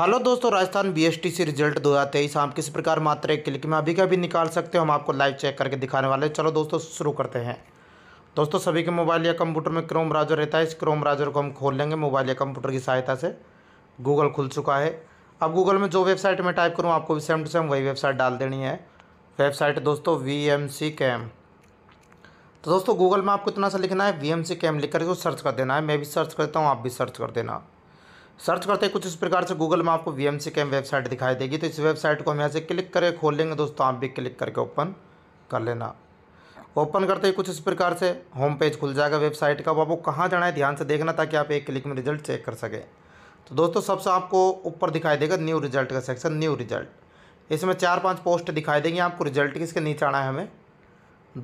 hello दोस्तों Rajasthan BSTC result दो हज़ार तेईस आप किस प्रकार मात्र एक क्लिक में अभी का भी निकाल सकते हो हम आपको लाइव चेक करके दिखाने वाले हैं चलो दोस्तों शुरू करते हैं दोस्तों सभी के मोबाइल या कंप्यूटर में क्रोम ब्राउजर रहता है इस क्रोम ब्राउजर को हम खोल लेंगे मोबाइल या कंप्यूटर की सहायता से गूगल खुल चुका है अब गूगल में जो वेबसाइट में टाइप करूँ आपको भी सेम टू सेम वही वेबसाइट डाल देनी है वेबसाइट दोस्तों वी एम सी कैम तो दोस्तों गूगल में आपको इतना सा लिखना है वी एम सी कैम लिख करके सर्च कर देना है मैं भी सर्च करता हूँ आप भी सर्च कर देना सर्च करते हैं कुछ इस प्रकार से गूगल में आपको वी एम सी वेबसाइट दिखाई देगी तो इस वेबसाइट को हम यहाँ से क्लिक करके खोल लेंगे दोस्तों आप भी क्लिक करके ओपन कर लेना ओपन करते ही कुछ इस प्रकार से होम पेज खुल जाएगा वेबसाइट का अब आपको कहाँ जाना है ध्यान से देखना ताकि आप एक क्लिक में रिजल्ट चेक कर सकें तो दोस्तों सबसे आपको ऊपर दिखाई देगा न्यू रिजल्ट का सेक्शन न्यू रिजल्ट इसमें चार पांच पोस्ट दिखाई देंगे आपको रिजल्ट किसके नीचे आना है हमें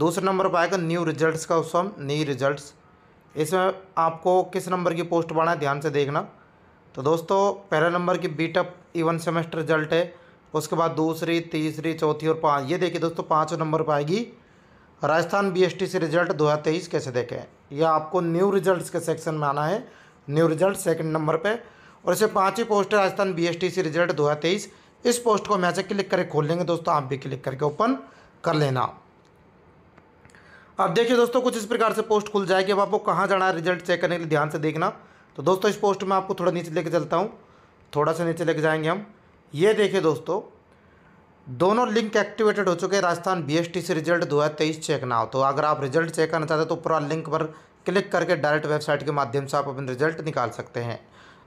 दूसरे नंबर पर आएगा न्यू रिजल्ट्स का उसम न्यू रिजल्ट्स इसमें आपको किस नंबर की पोस्ट बढ़ाना है ध्यान से देखना तो दोस्तों पहला नंबर की बीटअप इवन सेमेस्टर रिजल्ट है उसके बाद दूसरी तीसरी चौथी और पाँच ये देखिए दोस्तों पाँचों नंबर पर आएगी राजस्थान बीएसटी से रिजल्ट 2023 कैसे देखें यह आपको न्यू रिजल्ट्स के सेक्शन में आना है न्यू रिजल्ट सेकंड नंबर पे और इसे पाँचवीं पोस्ट है राजस्थान बीएसटी से रिजल्ट 2023 इस पोस्ट को हम से क्लिक करके खोल लेंगे दोस्तों आप भी क्लिक करके ओपन कर लेना अब देखिए दोस्तों कुछ इस प्रकार से पोस्ट खुल जाएगी अब आपको कहाँ जाना है रिजल्ट चेक करने के लिए ध्यान से देखना तो दोस्तों इस पोस्ट में आपको थोड़ा नीचे लेके चलता हूँ थोड़ा सा नीचे लेके जाएंगे हम ये देखिए दोस्तों दोनों लिंक एक्टिवेटेड हो चुके हैं राजस्थान बीएसटी से रिजल्ट दो चेक ना हो तो अगर आप रिजल्ट चेक करना चाहते हैं तो पूरा लिंक पर क्लिक करके डायरेक्ट वेबसाइट के माध्यम से आप अपने रिजल्ट निकाल सकते हैं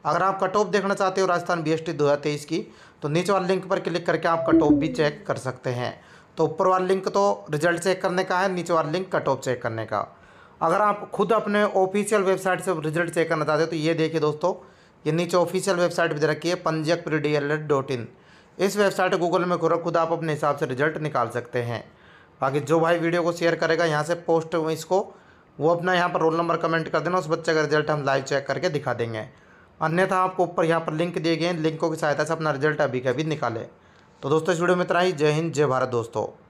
अगर आप कट ऑफ देखना चाहते हो राजस्थान बीएसटी एस की तो नीचे वाले लिंक पर क्लिक करके आप कट ऑफ भी चेक कर सकते हैं तो ऊपर वाला लिंक तो रिजल्ट चेक करने का है नीचे वाला लिंक कट ऑफ चेक करने का अगर आप खुद अपने ऑफिशियल वेबसाइट से रिजल्ट चेक करना चाहते हो तो ये देखिए दोस्तों ये नीचे ऑफिशियल वेबसाइट भी दे रखी है पंजक pre D L dot in इस वेबसाइट गूगल में खोरा खुद आप अपने हिसाब से रिजल्ट निकाल सकते हैं बाकी जो भाई वीडियो को शेयर करेगा यहाँ से पोस्ट इसको वो अपना यहाँ पर रोल नंबर कमेंट कर देना उस बच्चे का रिजल्ट हम लाइव चेक करके दिखा देंगे अन्यथा आपको ऊपर यहाँ पर लिंक दिए गए हैं लिंकों की सहायता से अपना रिजल्ट अभी कभी निकालें तो दोस्तों इस वीडियो में इतना ही जय हिंद जय भारत दोस्तों